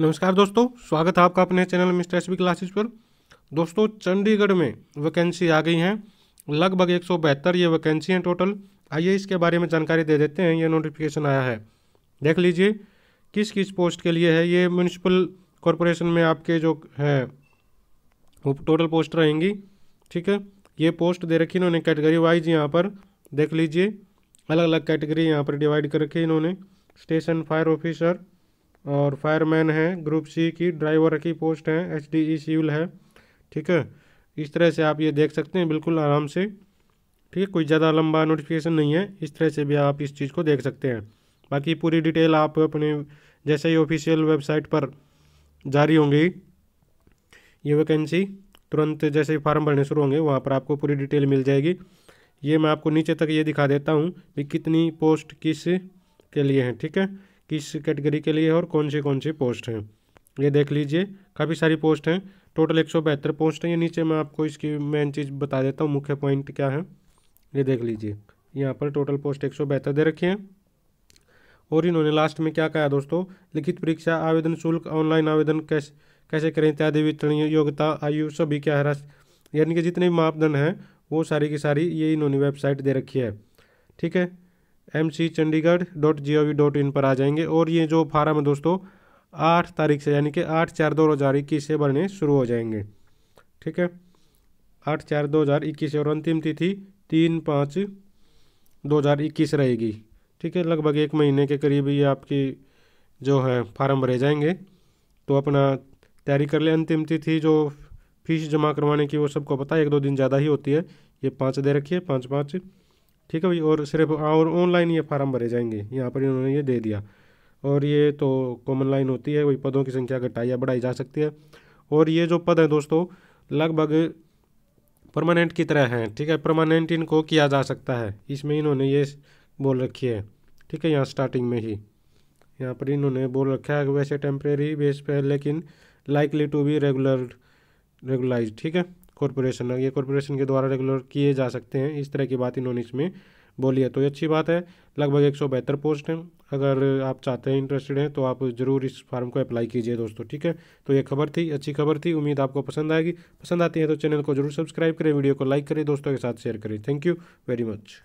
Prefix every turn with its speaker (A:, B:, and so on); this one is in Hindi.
A: नमस्कार दोस्तों स्वागत है आपका अपने चैनल मिस्टर एस क्लासेस पर दोस्तों चंडीगढ़ में वैकेंसी आ गई हैं लगभग एक ये वैकेंसी हैं टोटल आइए इसके बारे में जानकारी दे देते हैं ये नोटिफिकेशन आया है देख लीजिए किस किस पोस्ट के लिए है ये म्यूनसिपल कॉरपोरेशन में आपके जो है वो टोटल पोस्ट रहेंगी ठीक है ये पोस्ट दे रखी इन्होंने कैटेगरी वाइज यहाँ पर देख लीजिए अलग अलग कैटेगरी यहाँ पर डिवाइड कर रखी इन्होंने स्टेशन फायर ऑफिसर और फायरमैन है ग्रुप सी की ड्राइवर की पोस्ट है एच डी ई सिविल है ठीक है इस तरह से आप ये देख सकते हैं बिल्कुल आराम से ठीक है कोई ज़्यादा लंबा नोटिफिकेशन नहीं है इस तरह से भी आप इस चीज़ को देख सकते हैं बाकी पूरी डिटेल आप अपने जैसे ही ऑफिशियल वेबसाइट पर जारी होंगी ये वैकेंसी तुरंत जैसे ही फार्म भरने शुरू होंगे वहाँ पर आपको पूरी डिटेल मिल जाएगी ये मैं आपको नीचे तक ये दिखा देता हूँ कि कितनी पोस्ट किस के लिए हैं ठीक है किस कैटेगरी के लिए है और कौन से कौन से पोस्ट हैं ये देख लीजिए काफ़ी सारी पोस्ट हैं टोटल एक सौ बहत्तर पोस्ट हैं ये नीचे मैं आपको इसकी मेन चीज़ बता देता हूँ मुख्य पॉइंट क्या है ये देख लीजिए यहाँ पर टोटल पोस्ट एक सौ बहत्तर दे रखी है और इन्होंने लास्ट में क्या कहा दोस्तों लिखित परीक्षा आवेदन शुल्क ऑनलाइन आवेदन कैसे कैसे करें इत्यादि वितरण योग्यता आयु सभी क्या है यानी कि जितने भी मापदंड हैं वो सारी की सारी ये इन्होंने वेबसाइट दे रखी है ठीक है M C Chandigarh dot G O V dot in पर आ जाएंगे और ये जो फार्म है दोस्तों आठ तारीख से यानी कि आठ चार दो हज़ार इक्कीस से भरने शुरू हो जाएंगे ठीक है आठ चार दो हज़ार इक्कीस और अंतिम तिथि तीन पाँच दो हज़ार इक्कीस रहेगी ठीक है लगभग एक महीने के करीब ये आपकी जो है फार्म भरे जाएंगे तो अपना तैयारी कर ले अंतिम तिथि जो फीस जमा करवाने की वो सबको पता है एक दो दिन ज़्यादा ही होती है ये पाँच दे रखिए पाँच पाँच ठीक है भाई और सिर्फ हाँ, और ऑनलाइन ये फार्म भरे जाएंगे यहाँ पर इन्होंने ये दे दिया और ये तो कॉमन लाइन होती है वही पदों की संख्या घटाई या बढ़ाई जा सकती है और ये जो पद हैं दोस्तों लगभग परमानेंट की तरह हैं ठीक है परमानेंट इनको किया जा सकता है इसमें इन्होंने ये बोल रखी है ठीक है यहाँ स्टार्टिंग में ही यहाँ पर इन्होंने बोल रखा है वैसे टेम्प्रेरी बेस पर लेकिन likely to be regular regularise ठीक है कॉरपोरेशन ये कॉरपोरेशन के द्वारा रेगुलर किए जा सकते हैं इस तरह की बात इन्होंने इसमें बोली है तो ये अच्छी बात है लगभग एक सौ बेहतर पोस्ट हैं अगर आप चाहते हैं इंटरेस्टेड हैं तो आप ज़रूर इस फार्म को अप्लाई कीजिए दोस्तों ठीक है तो ये खबर थी अच्छी खबर थी उम्मीद आपको पसंद आएगी पसंद आती है तो चैनल को जरूर सब्सक्राइब करें वीडियो को लाइक करें दोस्तों के साथ शेयर करें थैंक यू वेरी मच